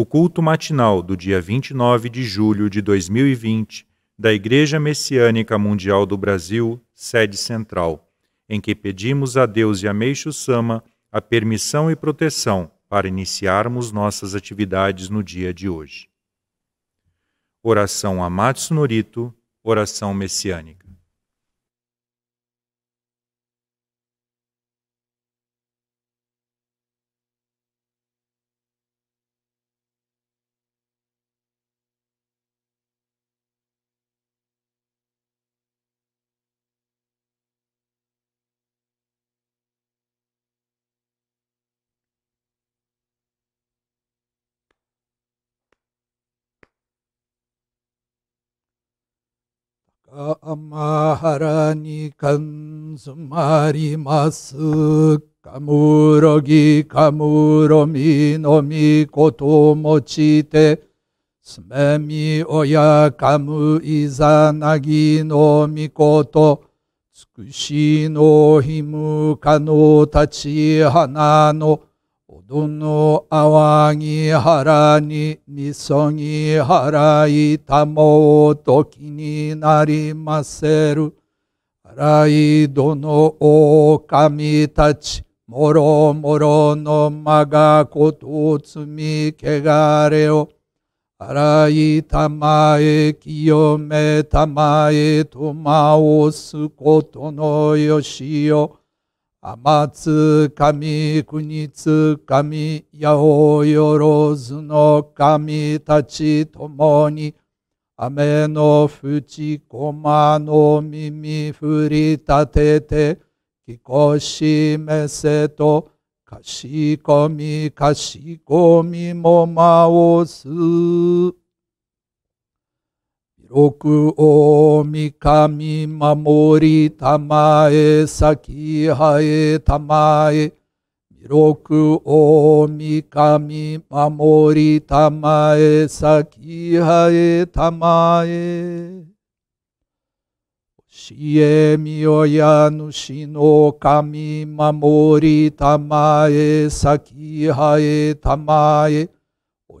o culto matinal do dia 29 de julho de 2020 da Igreja Messiânica Mundial do Brasil, sede central, em que pedimos a Deus e a Meixo Sama a permissão e proteção para iniciarmos nossas atividades no dia de hoje. Oração Amatsu Norito, oração messiânica. マハラニカンズマリマスカムロギカムロミノミコトモチテスメミオヤカムイザナギノミコトつクシノヒムカノタチハナノ。どのあわぎはらにみそぎはらいたもうときになりませる。あらいどのおかみたち、もろもろのまがことみけがれを、あらいたまえきよめたまえとまおすことのよしよ。天津神、国津神、八百万の神たちともに、雨の淵、駒の耳、振り立てて、聞こしめせと、かしこみ、かしこみもまおす。くかみ神守りたまえさきはえたまえくかみ神守りたまえさきはえたまえ教えみやぬしの神守りたまえさきはえたまえ Ó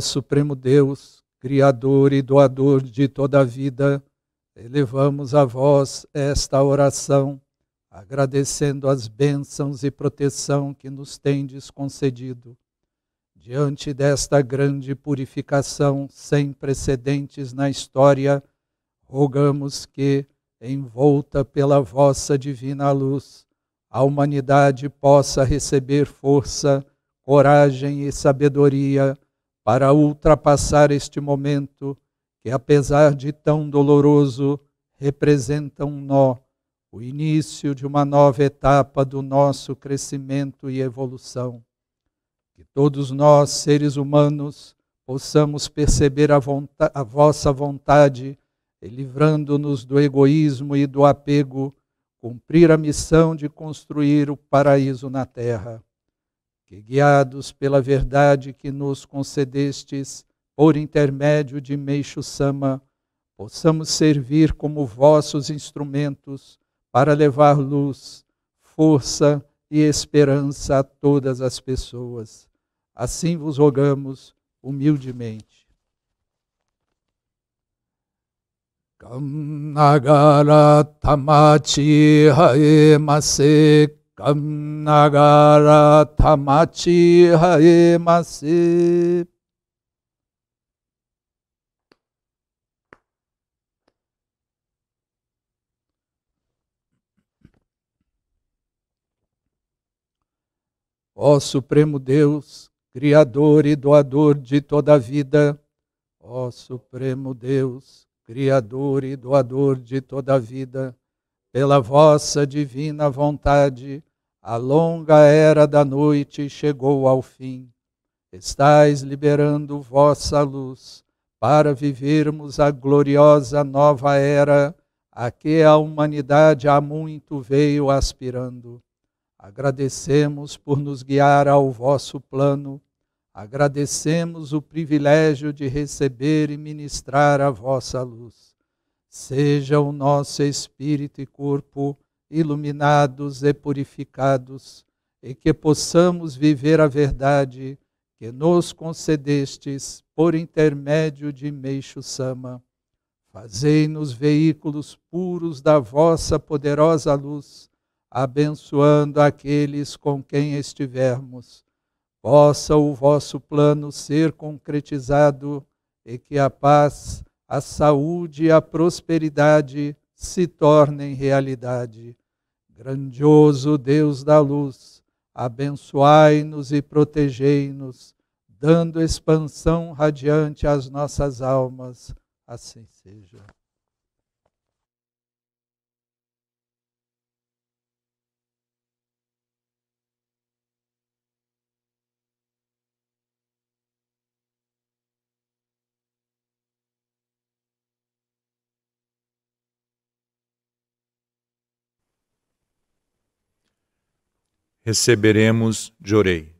Supremo Deus, Criador e Doador de toda a vida, elevamos a vós esta oração, agradecendo as bênçãos e proteção que nos tendes concedido Diante desta grande purificação sem precedentes na história, rogamos que, envolta pela vossa divina luz, a humanidade possa receber força, coragem e sabedoria para ultrapassar este momento que, apesar de tão doloroso, representa um nó, o início de uma nova etapa do nosso crescimento e evolução que todos nós, seres humanos, possamos perceber a, a vossa vontade, livrando-nos do egoísmo e do apego, cumprir a missão de construir o paraíso na terra. Que, guiados pela verdade que nos concedestes, por intermédio de Meixo Sama, possamos servir como vossos instrumentos para levar luz, força e esperança a todas as pessoas. Assim vos rogamos humildemente. Kam nagara tamati hae mase, kam nagara tamachi hae mase. Ó Supremo Deus, Criador e doador de toda a vida, ó Supremo Deus, Criador e doador de toda a vida, pela vossa divina vontade, a longa era da noite chegou ao fim. Estais liberando vossa luz para vivermos a gloriosa nova era a que a humanidade há muito veio aspirando. Agradecemos por nos guiar ao vosso plano. Agradecemos o privilégio de receber e ministrar a vossa luz. Seja o nosso espírito e corpo iluminados e purificados, e que possamos viver a verdade que nos concedestes por intermédio de Meixo Sama. Fazei-nos veículos puros da vossa poderosa luz abençoando aqueles com quem estivermos. Possa o vosso plano ser concretizado e que a paz, a saúde e a prosperidade se tornem realidade. Grandioso Deus da luz, abençoai-nos e protegei-nos, dando expansão radiante às nossas almas. Assim seja. receberemos de orei.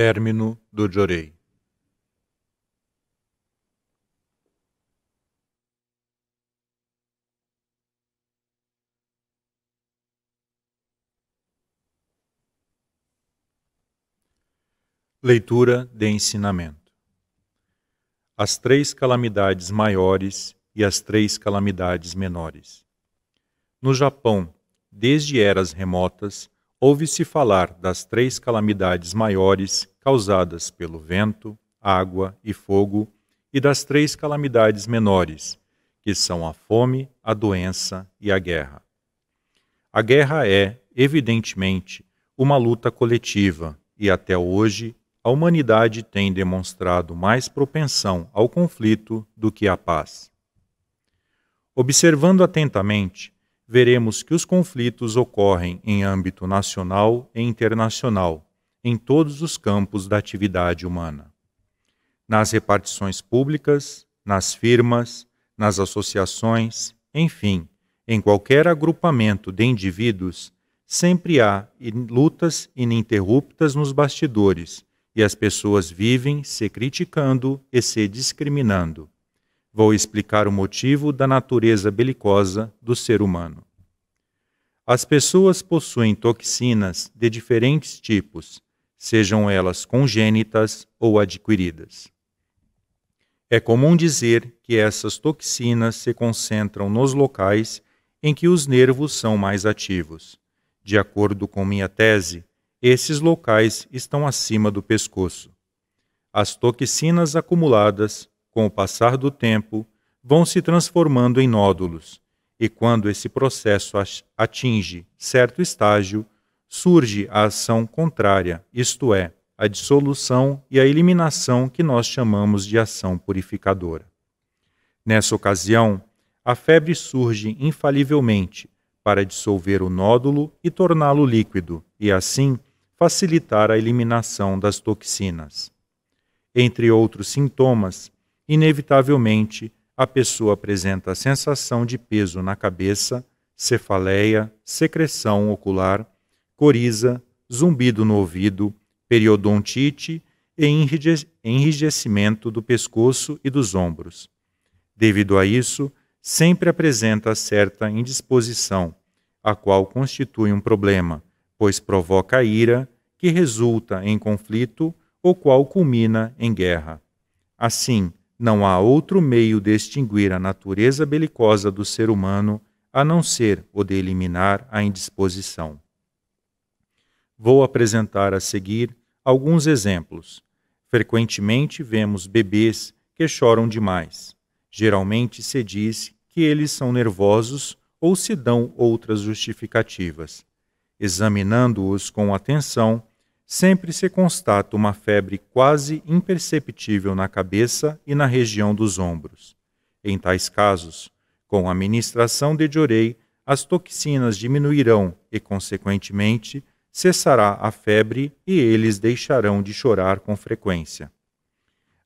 Término do Jorei Leitura de ensinamento. As três calamidades maiores e as três calamidades menores. No Japão, desde eras remotas, ouve-se falar das três calamidades maiores causadas pelo vento, água e fogo, e das três calamidades menores, que são a fome, a doença e a guerra. A guerra é, evidentemente, uma luta coletiva e até hoje a humanidade tem demonstrado mais propensão ao conflito do que à paz. Observando atentamente, veremos que os conflitos ocorrem em âmbito nacional e internacional, em todos os campos da atividade humana. Nas repartições públicas, nas firmas, nas associações, enfim, em qualquer agrupamento de indivíduos, sempre há lutas ininterruptas nos bastidores e as pessoas vivem se criticando e se discriminando. Vou explicar o motivo da natureza belicosa do ser humano. As pessoas possuem toxinas de diferentes tipos sejam elas congênitas ou adquiridas. É comum dizer que essas toxinas se concentram nos locais em que os nervos são mais ativos. De acordo com minha tese, esses locais estão acima do pescoço. As toxinas acumuladas, com o passar do tempo, vão se transformando em nódulos, e quando esse processo atinge certo estágio, surge a ação contrária, isto é, a dissolução e a eliminação que nós chamamos de ação purificadora. Nessa ocasião, a febre surge infalivelmente para dissolver o nódulo e torná-lo líquido e, assim, facilitar a eliminação das toxinas. Entre outros sintomas, inevitavelmente, a pessoa apresenta a sensação de peso na cabeça, cefaleia, secreção ocular coriza, zumbido no ouvido, periodontite e enrijecimento do pescoço e dos ombros. Devido a isso, sempre apresenta certa indisposição, a qual constitui um problema, pois provoca ira, que resulta em conflito, o qual culmina em guerra. Assim, não há outro meio de extinguir a natureza belicosa do ser humano a não ser o de eliminar a indisposição. Vou apresentar a seguir alguns exemplos. Frequentemente vemos bebês que choram demais. Geralmente se diz que eles são nervosos ou se dão outras justificativas. Examinando-os com atenção, sempre se constata uma febre quase imperceptível na cabeça e na região dos ombros. Em tais casos, com a ministração de Diorei, as toxinas diminuirão e, consequentemente, cessará a febre e eles deixarão de chorar com frequência.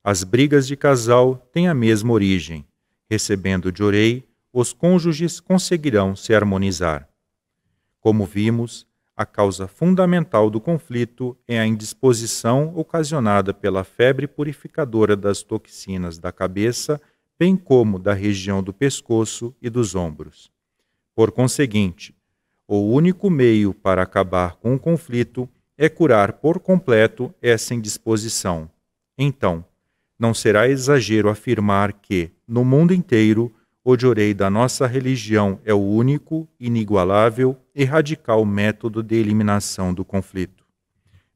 As brigas de casal têm a mesma origem. Recebendo de orei, os cônjuges conseguirão se harmonizar. Como vimos, a causa fundamental do conflito é a indisposição ocasionada pela febre purificadora das toxinas da cabeça, bem como da região do pescoço e dos ombros. Por conseguinte, o único meio para acabar com o conflito é curar por completo essa indisposição. Então, não será exagero afirmar que, no mundo inteiro, o Jorei da nossa religião é o único, inigualável e radical método de eliminação do conflito.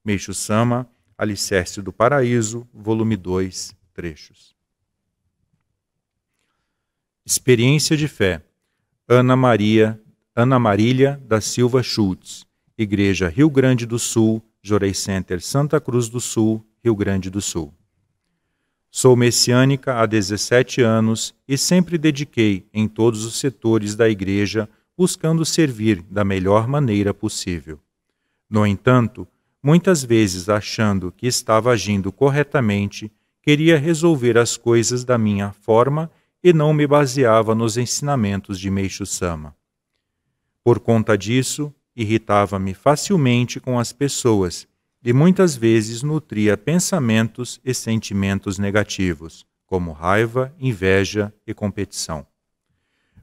Meixo Sama, Alicerce do Paraíso, volume 2, trechos. Experiência de fé. Ana Maria Ana Marília da Silva Schultz, Igreja Rio Grande do Sul, Jorei Center, Santa Cruz do Sul, Rio Grande do Sul. Sou messiânica há 17 anos e sempre dediquei em todos os setores da Igreja, buscando servir da melhor maneira possível. No entanto, muitas vezes achando que estava agindo corretamente, queria resolver as coisas da minha forma e não me baseava nos ensinamentos de Meixo Sama. Por conta disso, irritava-me facilmente com as pessoas e muitas vezes nutria pensamentos e sentimentos negativos, como raiva, inveja e competição.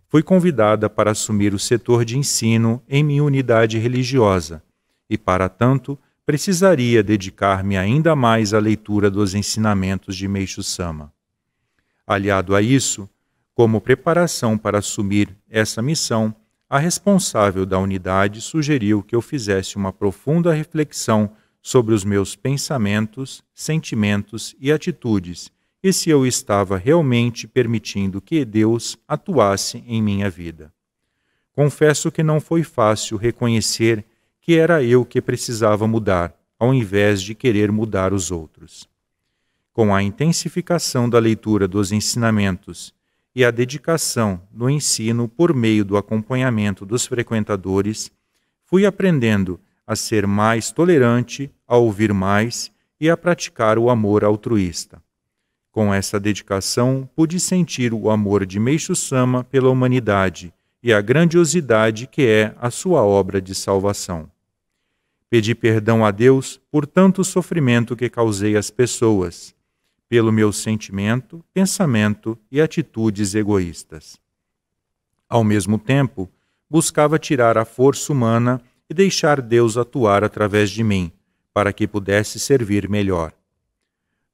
Fui convidada para assumir o setor de ensino em minha unidade religiosa e, para tanto, precisaria dedicar-me ainda mais à leitura dos ensinamentos de Meixo Sama. Aliado a isso, como preparação para assumir essa missão, a responsável da unidade sugeriu que eu fizesse uma profunda reflexão sobre os meus pensamentos, sentimentos e atitudes e se eu estava realmente permitindo que Deus atuasse em minha vida. Confesso que não foi fácil reconhecer que era eu que precisava mudar, ao invés de querer mudar os outros. Com a intensificação da leitura dos ensinamentos e a dedicação no ensino por meio do acompanhamento dos frequentadores, fui aprendendo a ser mais tolerante, a ouvir mais e a praticar o amor altruísta. Com essa dedicação, pude sentir o amor de Meixo Sama pela humanidade e a grandiosidade que é a sua obra de salvação. Pedi perdão a Deus por tanto sofrimento que causei às pessoas pelo meu sentimento, pensamento e atitudes egoístas. Ao mesmo tempo, buscava tirar a força humana e deixar Deus atuar através de mim, para que pudesse servir melhor.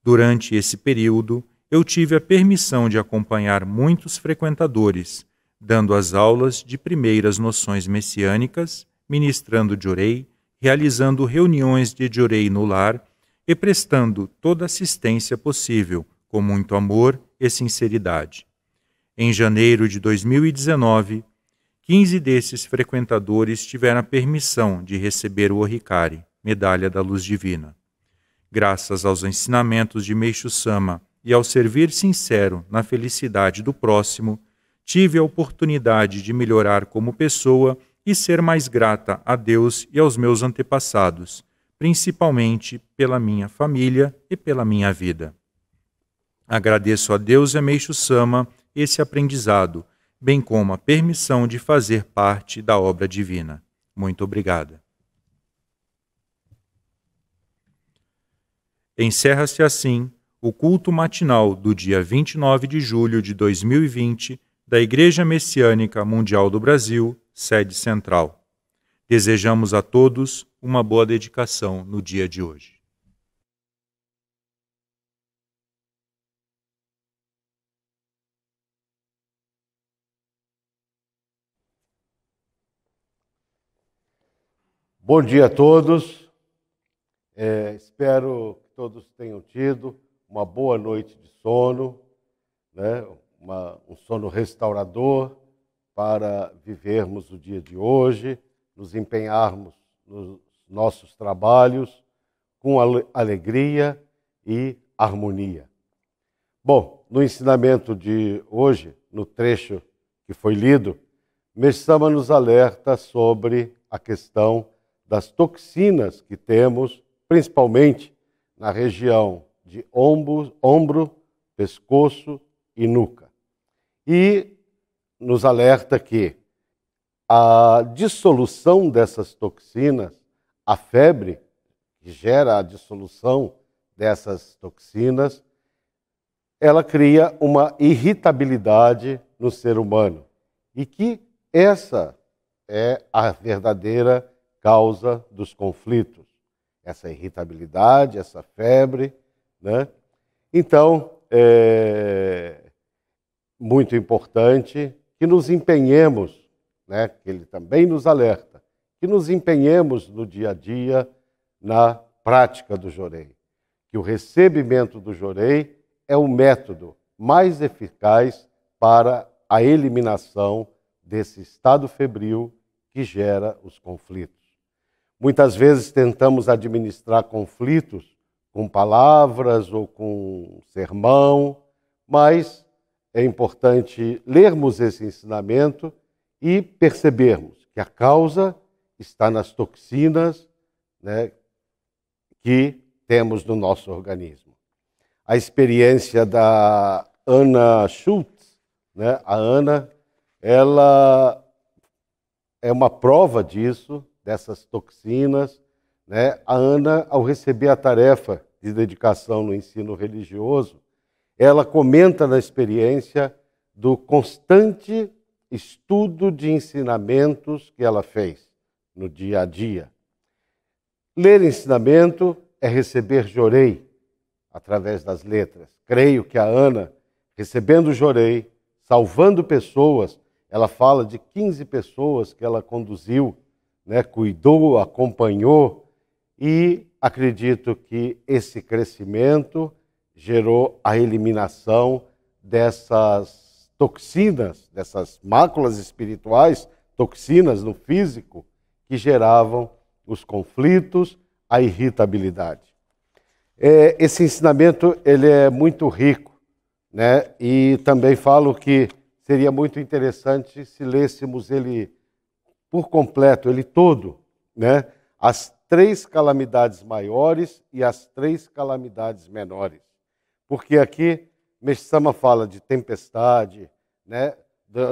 Durante esse período, eu tive a permissão de acompanhar muitos frequentadores, dando as aulas de primeiras noções messiânicas, ministrando Jorei, realizando reuniões de Jorei no lar e prestando toda assistência possível, com muito amor e sinceridade. Em janeiro de 2019, 15 desses frequentadores tiveram a permissão de receber o Oricari, Medalha da Luz Divina. Graças aos ensinamentos de Meixo Sama e ao servir sincero na felicidade do próximo, tive a oportunidade de melhorar como pessoa e ser mais grata a Deus e aos meus antepassados principalmente pela minha família e pela minha vida. Agradeço a Deus e a Meixo Sama esse aprendizado, bem como a permissão de fazer parte da obra divina. Muito obrigada. Encerra-se assim o culto matinal do dia 29 de julho de 2020 da Igreja Messiânica Mundial do Brasil, sede central. Desejamos a todos uma boa dedicação no dia de hoje. Bom dia a todos. É, espero que todos tenham tido uma boa noite de sono, né? Uma, um sono restaurador para vivermos o dia de hoje, nos empenharmos no nossos trabalhos com alegria e harmonia. Bom, no ensinamento de hoje, no trecho que foi lido, Messama nos alerta sobre a questão das toxinas que temos, principalmente na região de ombro, ombro pescoço e nuca. E nos alerta que a dissolução dessas toxinas a febre, que gera a dissolução dessas toxinas, ela cria uma irritabilidade no ser humano. E que essa é a verdadeira causa dos conflitos. Essa irritabilidade, essa febre. Né? Então, é muito importante que nos empenhemos, né? que ele também nos alerta que nos empenhemos no dia a dia na prática do jorei, que o recebimento do jorei é o método mais eficaz para a eliminação desse estado febril que gera os conflitos. Muitas vezes tentamos administrar conflitos com palavras ou com sermão, mas é importante lermos esse ensinamento e percebermos que a causa está nas toxinas né, que temos no nosso organismo. A experiência da Ana Schultz, né, a Ana, ela é uma prova disso, dessas toxinas. Né? A Ana, ao receber a tarefa de dedicação no ensino religioso, ela comenta na experiência do constante estudo de ensinamentos que ela fez no dia a dia. Ler ensinamento é receber jorei através das letras. Creio que a Ana, recebendo jorei, salvando pessoas, ela fala de 15 pessoas que ela conduziu, né, cuidou, acompanhou, e acredito que esse crescimento gerou a eliminação dessas toxinas, dessas máculas espirituais, toxinas no físico, que geravam os conflitos, a irritabilidade. É, esse ensinamento ele é muito rico, né? E também falo que seria muito interessante se lêssemos ele por completo, ele todo, né? As três calamidades maiores e as três calamidades menores. Porque aqui Meshama fala de tempestade, né?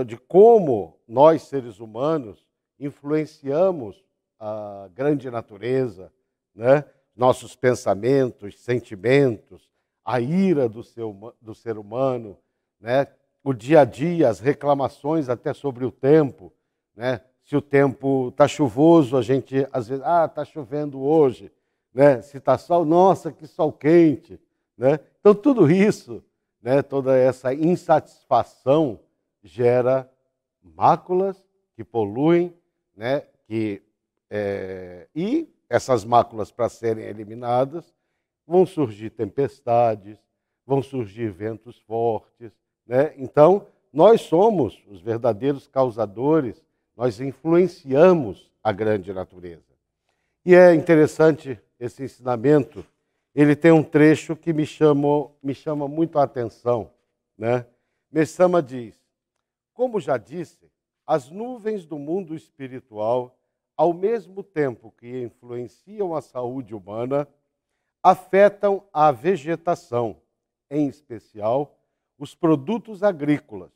de como nós seres humanos influenciamos a grande natureza, né? nossos pensamentos, sentimentos, a ira do, seu, do ser humano, né? o dia a dia, as reclamações até sobre o tempo. Né? Se o tempo está chuvoso, a gente às vezes, ah, está chovendo hoje. Né? Se está sol, nossa, que sol quente. Né? Então, tudo isso, né? toda essa insatisfação gera máculas que poluem né? Que, é, e essas máculas, para serem eliminadas, vão surgir tempestades, vão surgir ventos fortes. Né? Então, nós somos os verdadeiros causadores, nós influenciamos a grande natureza. E é interessante esse ensinamento, ele tem um trecho que me, chamou, me chama muito a atenção. Né? Messama diz: Como já disse, as nuvens do mundo espiritual, ao mesmo tempo que influenciam a saúde humana, afetam a vegetação, em especial os produtos agrícolas,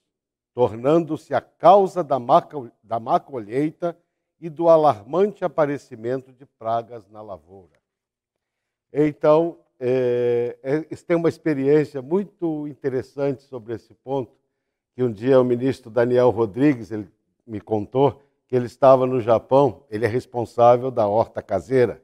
tornando-se a causa da má, da má colheita e do alarmante aparecimento de pragas na lavoura. Então, é, é, tem uma experiência muito interessante sobre esse ponto, que um dia o ministro Daniel Rodrigues, ele me contou que ele estava no Japão, ele é responsável da horta caseira,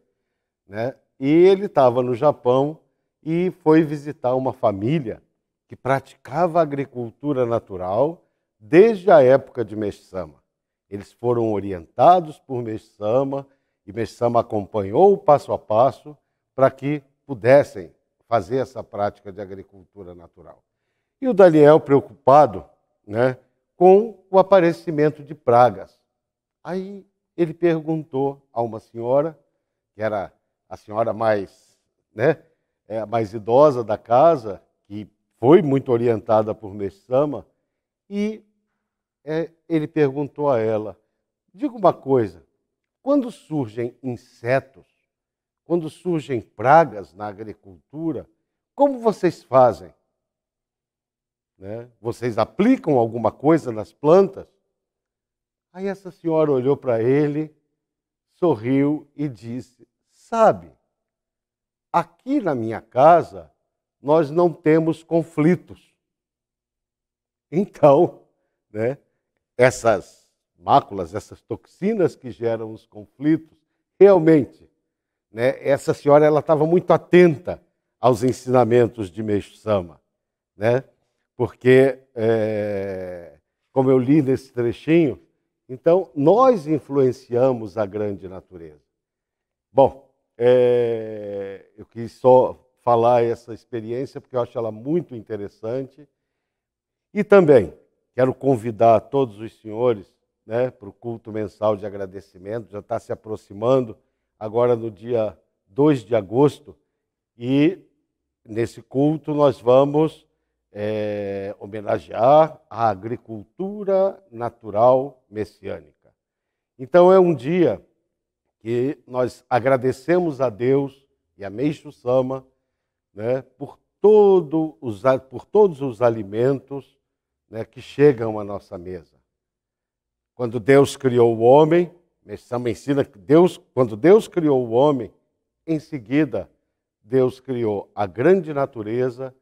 né? E ele estava no Japão e foi visitar uma família que praticava agricultura natural desde a época de Meisama. Eles foram orientados por Meisama e Meisama acompanhou o passo a passo para que pudessem fazer essa prática de agricultura natural. E o Daniel, preocupado, né, com o aparecimento de pragas. Aí ele perguntou a uma senhora, que era a senhora mais, né, é, mais idosa da casa, que foi muito orientada por Messama, e é, ele perguntou a ela: diga uma coisa, quando surgem insetos, quando surgem pragas na agricultura, como vocês fazem? Né? Vocês aplicam alguma coisa nas plantas? Aí essa senhora olhou para ele, sorriu e disse: Sabe, aqui na minha casa nós não temos conflitos. Então, né, essas máculas, essas toxinas que geram os conflitos, realmente, né, essa senhora ela estava muito atenta aos ensinamentos de Meixo Sama, né? porque, é, como eu li nesse trechinho, então nós influenciamos a grande natureza. Bom, é, eu quis só falar essa experiência porque eu acho ela muito interessante. E também quero convidar todos os senhores né, para o culto mensal de agradecimento, já está se aproximando, agora no dia 2 de agosto, e nesse culto nós vamos é, homenagear a agricultura natural messiânica. Então é um dia que nós agradecemos a Deus e a Meixo Sama né, por, todo os, por todos os alimentos né, que chegam à nossa mesa. Quando Deus criou o homem, Sama ensina que Deus, quando Deus criou o homem, em seguida Deus criou a grande natureza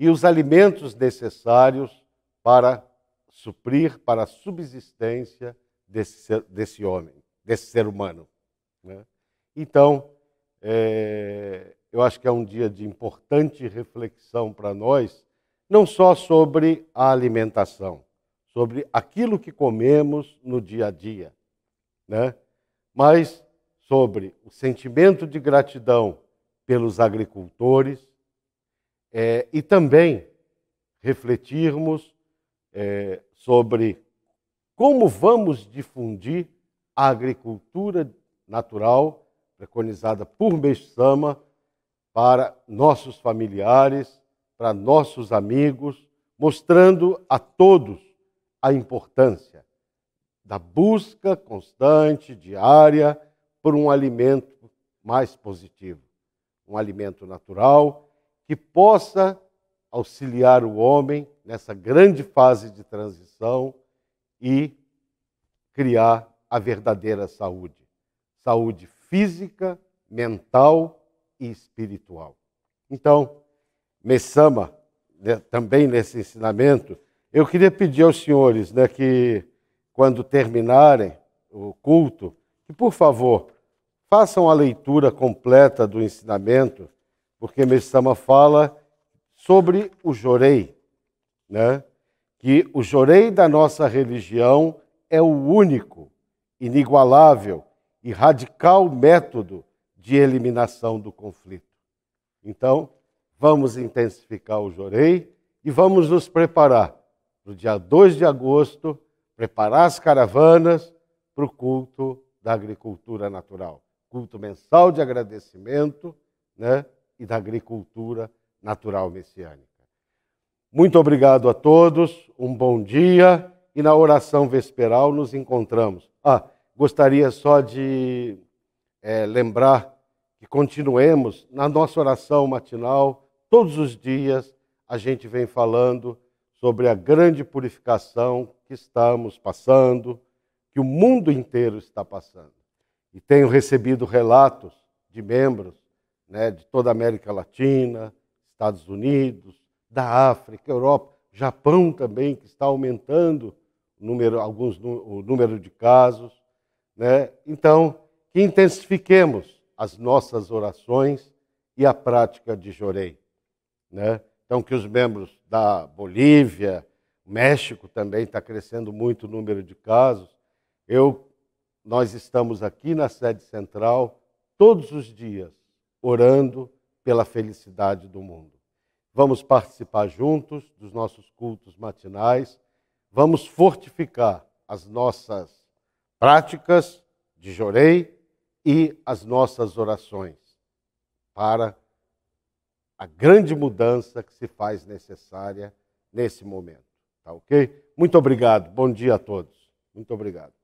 e os alimentos necessários para suprir, para a subsistência desse, ser, desse homem, desse ser humano. Né? Então, é, eu acho que é um dia de importante reflexão para nós, não só sobre a alimentação, sobre aquilo que comemos no dia a dia, né? mas sobre o sentimento de gratidão pelos agricultores, é, e também refletirmos é, sobre como vamos difundir a agricultura natural preconizada por Sama para nossos familiares, para nossos amigos, mostrando a todos a importância da busca constante, diária, por um alimento mais positivo, um alimento natural que possa auxiliar o homem nessa grande fase de transição e criar a verdadeira saúde. Saúde física, mental e espiritual. Então, Messama, né, também nesse ensinamento, eu queria pedir aos senhores né, que, quando terminarem o culto, que, por favor, façam a leitura completa do ensinamento porque Messama fala sobre o jorei, né? que o jorei da nossa religião é o único, inigualável e radical método de eliminação do conflito. Então, vamos intensificar o jorei e vamos nos preparar para o dia 2 de agosto, preparar as caravanas para o culto da agricultura natural. Culto mensal de agradecimento, né? e da agricultura natural messiânica. Muito obrigado a todos, um bom dia e na oração vesperal nos encontramos. Ah, gostaria só de é, lembrar que continuemos na nossa oração matinal, todos os dias a gente vem falando sobre a grande purificação que estamos passando, que o mundo inteiro está passando. E tenho recebido relatos de membros né, de toda a América Latina, Estados Unidos, da África, Europa, Japão também, que está aumentando o número, alguns, o número de casos. Né? Então, que intensifiquemos as nossas orações e a prática de jorei. Né? Então, que os membros da Bolívia, México também está crescendo muito o número de casos. Eu, nós estamos aqui na sede central todos os dias orando pela felicidade do mundo. Vamos participar juntos dos nossos cultos matinais, vamos fortificar as nossas práticas de jorei e as nossas orações para a grande mudança que se faz necessária nesse momento. Tá ok? Muito obrigado. Bom dia a todos. Muito obrigado.